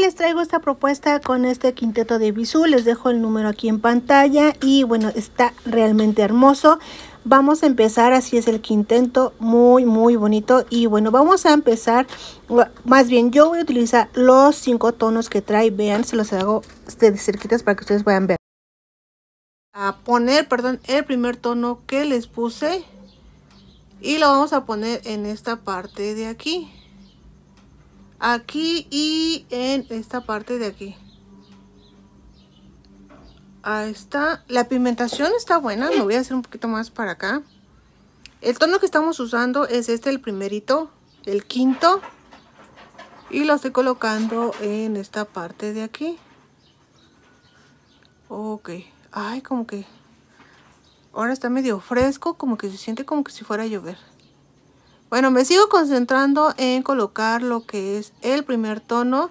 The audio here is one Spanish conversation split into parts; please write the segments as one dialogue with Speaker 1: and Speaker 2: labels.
Speaker 1: les traigo esta propuesta con este quinteto de bisú. Les dejo el número aquí en pantalla y bueno, está realmente hermoso. Vamos a empezar, así es el quinteto, muy muy bonito y bueno, vamos a empezar, más bien yo voy a utilizar los cinco tonos que trae, vean, se los hago de cerquitas para que ustedes puedan ver. A poner, perdón, el primer tono que les puse y lo vamos a poner en esta parte de aquí aquí y en esta parte de aquí. Ahí está. La pigmentación está buena. Me voy a hacer un poquito más para acá. El tono que estamos usando es este, el primerito, el quinto. Y lo estoy colocando en esta parte de aquí. Ok. Ay, como que... Ahora está medio fresco, como que se siente como que si fuera a llover. Bueno, me sigo concentrando en colocar lo que es el primer tono.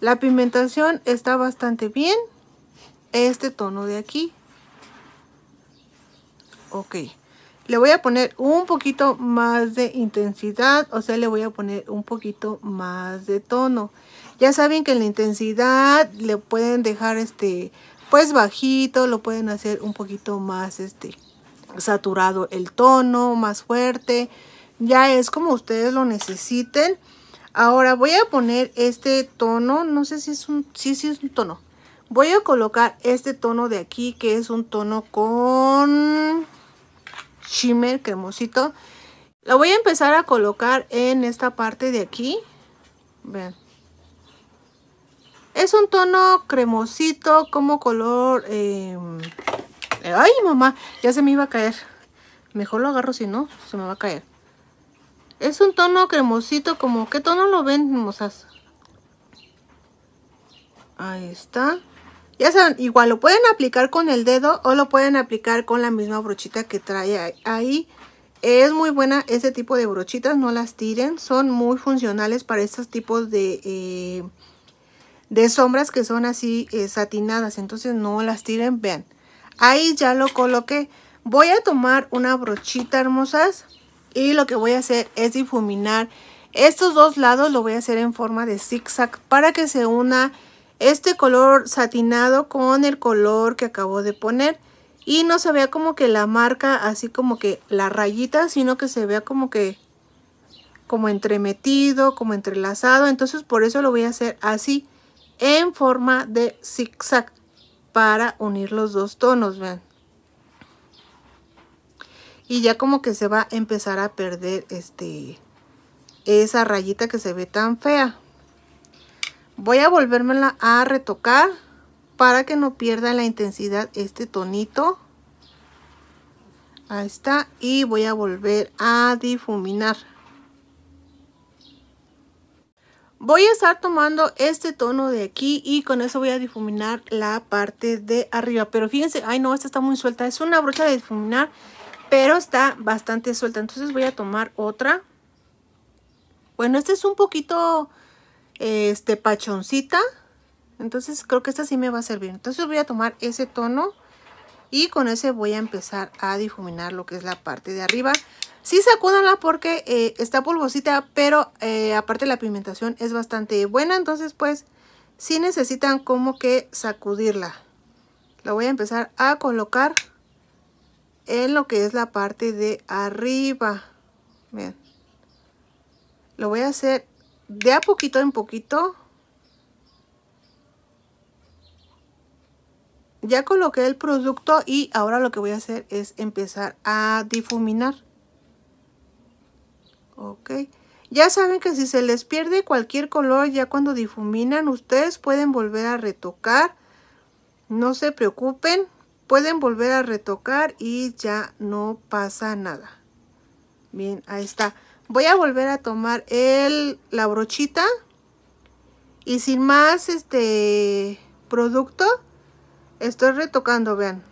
Speaker 1: La pigmentación está bastante bien. Este tono de aquí. Ok. Le voy a poner un poquito más de intensidad. O sea, le voy a poner un poquito más de tono. Ya saben que la intensidad le pueden dejar este pues bajito, lo pueden hacer un poquito más este saturado el tono, más fuerte. Ya es como ustedes lo necesiten. Ahora voy a poner este tono, no sé si es un, sí, es un tono. Voy a colocar este tono de aquí que es un tono con shimmer cremosito. Lo voy a empezar a colocar en esta parte de aquí. Vean. Es un tono cremosito como color... Eh, ay, mamá, ya se me iba a caer. Mejor lo agarro si no, se me va a caer. Es un tono cremosito, como qué tono lo ven, hermosas. Ahí está. Ya saben, igual lo pueden aplicar con el dedo o lo pueden aplicar con la misma brochita que trae ahí. Es muy buena ese tipo de brochitas, no las tiren. Son muy funcionales para estos tipos de, eh, de sombras que son así eh, satinadas. Entonces no las tiren, vean. Ahí ya lo coloqué. Voy a tomar una brochita, hermosas y lo que voy a hacer es difuminar estos dos lados lo voy a hacer en forma de zigzag para que se una este color satinado con el color que acabo de poner y no se vea como que la marca así como que la rayita sino que se vea como que como entremetido como entrelazado entonces por eso lo voy a hacer así en forma de zigzag para unir los dos tonos vean y ya como que se va a empezar a perder este esa rayita que se ve tan fea. Voy a volvérmela a retocar para que no pierda la intensidad este tonito. Ahí está. Y voy a volver a difuminar. Voy a estar tomando este tono de aquí y con eso voy a difuminar la parte de arriba. Pero fíjense, ay no, esta está muy suelta. Es una brocha de difuminar pero está bastante suelta. Entonces voy a tomar otra. Bueno, esta es un poquito este pachoncita. Entonces creo que esta sí me va a servir. Entonces voy a tomar ese tono y con ese voy a empezar a difuminar lo que es la parte de arriba. Sí sacúdanla porque eh, está polvosita, pero eh, aparte la pigmentación es bastante buena. Entonces pues sí necesitan como que sacudirla. La voy a empezar a colocar en lo que es la parte de arriba. Lo voy a hacer de a poquito en poquito. Ya coloqué el producto y ahora lo que voy a hacer es empezar a difuminar. Ok. Ya saben que si se les pierde cualquier color ya cuando difuminan, ustedes pueden volver a retocar. No se preocupen pueden volver a retocar y ya no pasa nada. Bien, ahí está. Voy a volver a tomar el, la brochita y sin más este producto estoy retocando, vean.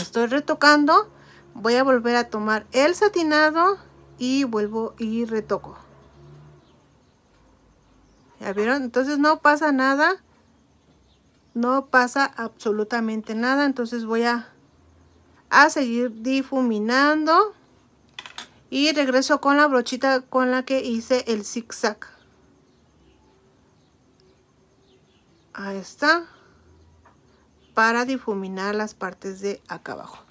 Speaker 1: Estoy retocando, voy a volver a tomar el satinado y vuelvo y retoco. ¿Ya vieron? Entonces no pasa nada no pasa absolutamente nada entonces voy a, seguir difuminando y regreso con la brochita con la que hice el zag ahí está para difuminar las partes de acá abajo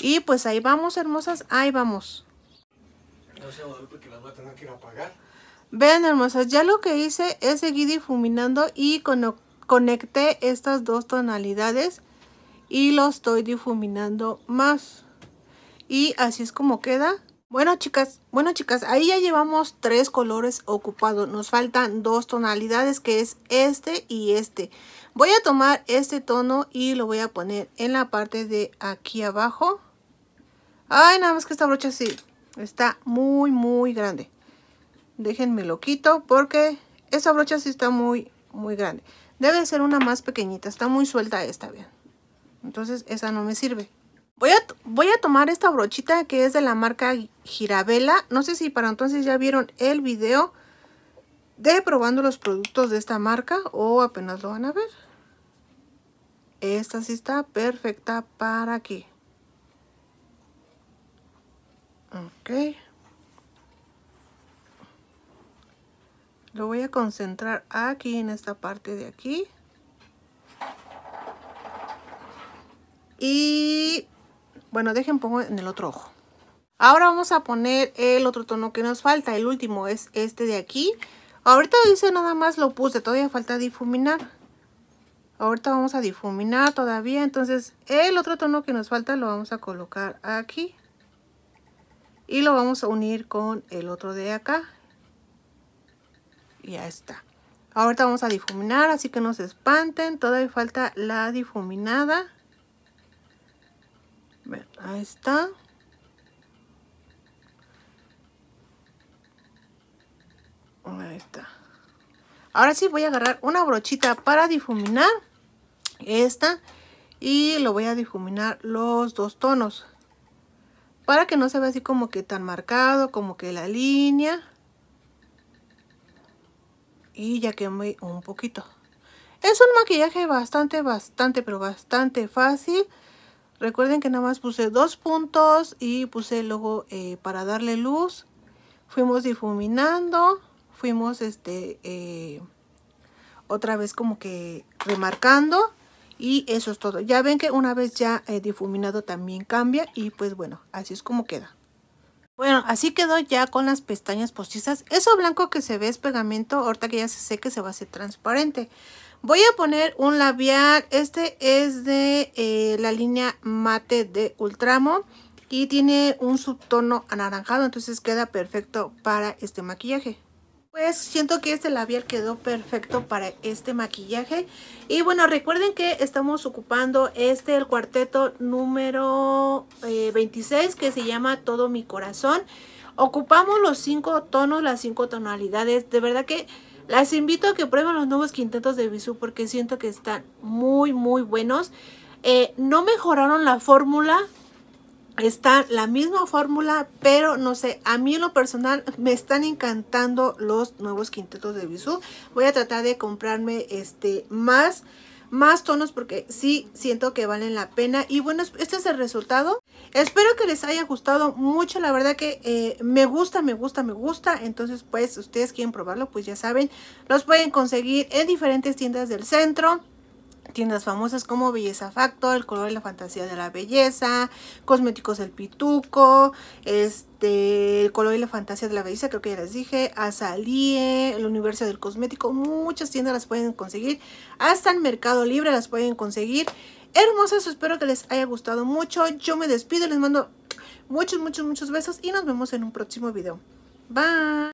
Speaker 1: y pues ahí vamos hermosas ahí vamos no porque a tener que apagar Vean hermosas, ya lo que hice es seguir difuminando y con conecté estas dos tonalidades y lo estoy difuminando más. Y así es como queda. Bueno chicas, bueno chicas, ahí ya llevamos tres colores ocupados. Nos faltan dos tonalidades que es este y este. Voy a tomar este tono y lo voy a poner en la parte de aquí abajo. Ay, nada más que esta brocha sí está muy, muy grande. Déjenme lo quito porque esa brocha sí está muy, muy grande. Debe ser una más pequeñita. Está muy suelta esta, bien. Entonces esa no me sirve. Voy a, voy a tomar esta brochita que es de la marca Giravela. No sé si para entonces ya vieron el video de probando los productos de esta marca o apenas lo van a ver. Esta sí está perfecta para aquí. Ok. lo voy a concentrar aquí en esta parte de aquí y bueno dejen pongo en el otro ojo ahora vamos a poner el otro tono que nos falta el último es este de aquí ahorita dice nada más lo puse todavía falta difuminar ahorita vamos a difuminar todavía entonces el otro tono que nos falta lo vamos a colocar aquí y lo vamos a unir con el otro de acá ya está. Ahorita vamos a difuminar, así que no se espanten. Todavía falta la difuminada. ahí está. Ahí está. Ahora sí voy a agarrar una brochita para difuminar esta y lo voy a difuminar los dos tonos para que no se vea así como que tan marcado, como que la línea y ya quemé un poquito. Es un maquillaje bastante, bastante, pero bastante fácil. Recuerden que nada más puse dos puntos y puse luego eh, para darle luz. Fuimos difuminando, fuimos este eh, otra vez como que remarcando y eso es todo. Ya ven que una vez ya eh, difuminado también cambia y pues bueno, así es como queda. Bueno, así quedó ya con las pestañas postizas. Eso blanco que se ve es pegamento, ahorita que ya se seque se va a hacer transparente. Voy a poner un labial, este es de eh, la línea mate de Ultramo y tiene un subtono anaranjado, entonces queda perfecto para este maquillaje pues siento que este labial quedó perfecto para este maquillaje. Y bueno, recuerden que estamos ocupando este, el cuarteto número 26, eh, que se llama Todo mi corazón. Ocupamos los cinco tonos, las cinco tonalidades. De verdad que las invito a que prueben los nuevos quintetos de Bisú porque siento que están muy, muy buenos. Eh, no mejoraron la fórmula, está la misma fórmula, pero no sé, a mí en lo personal me están encantando los nuevos quintetos de Bisú. Voy a tratar de comprarme este más más tonos porque sí siento que valen la pena y bueno este es el resultado espero que les haya gustado mucho la verdad que eh, me gusta me gusta me gusta entonces pues si ustedes quieren probarlo pues ya saben los pueden conseguir en diferentes tiendas del centro tiendas famosas como Belleza Factor, El color y la fantasía de la belleza, Cosméticos del Pituco, este, El color y la fantasía de la belleza, creo que ya les dije, Azalie, El universo del cosmético, muchas tiendas las pueden conseguir, hasta el Mercado Libre las pueden conseguir. hermosas, espero que les haya gustado mucho. Yo me despido, les mando muchos, muchos, muchos besos y nos vemos en un próximo video. Bye.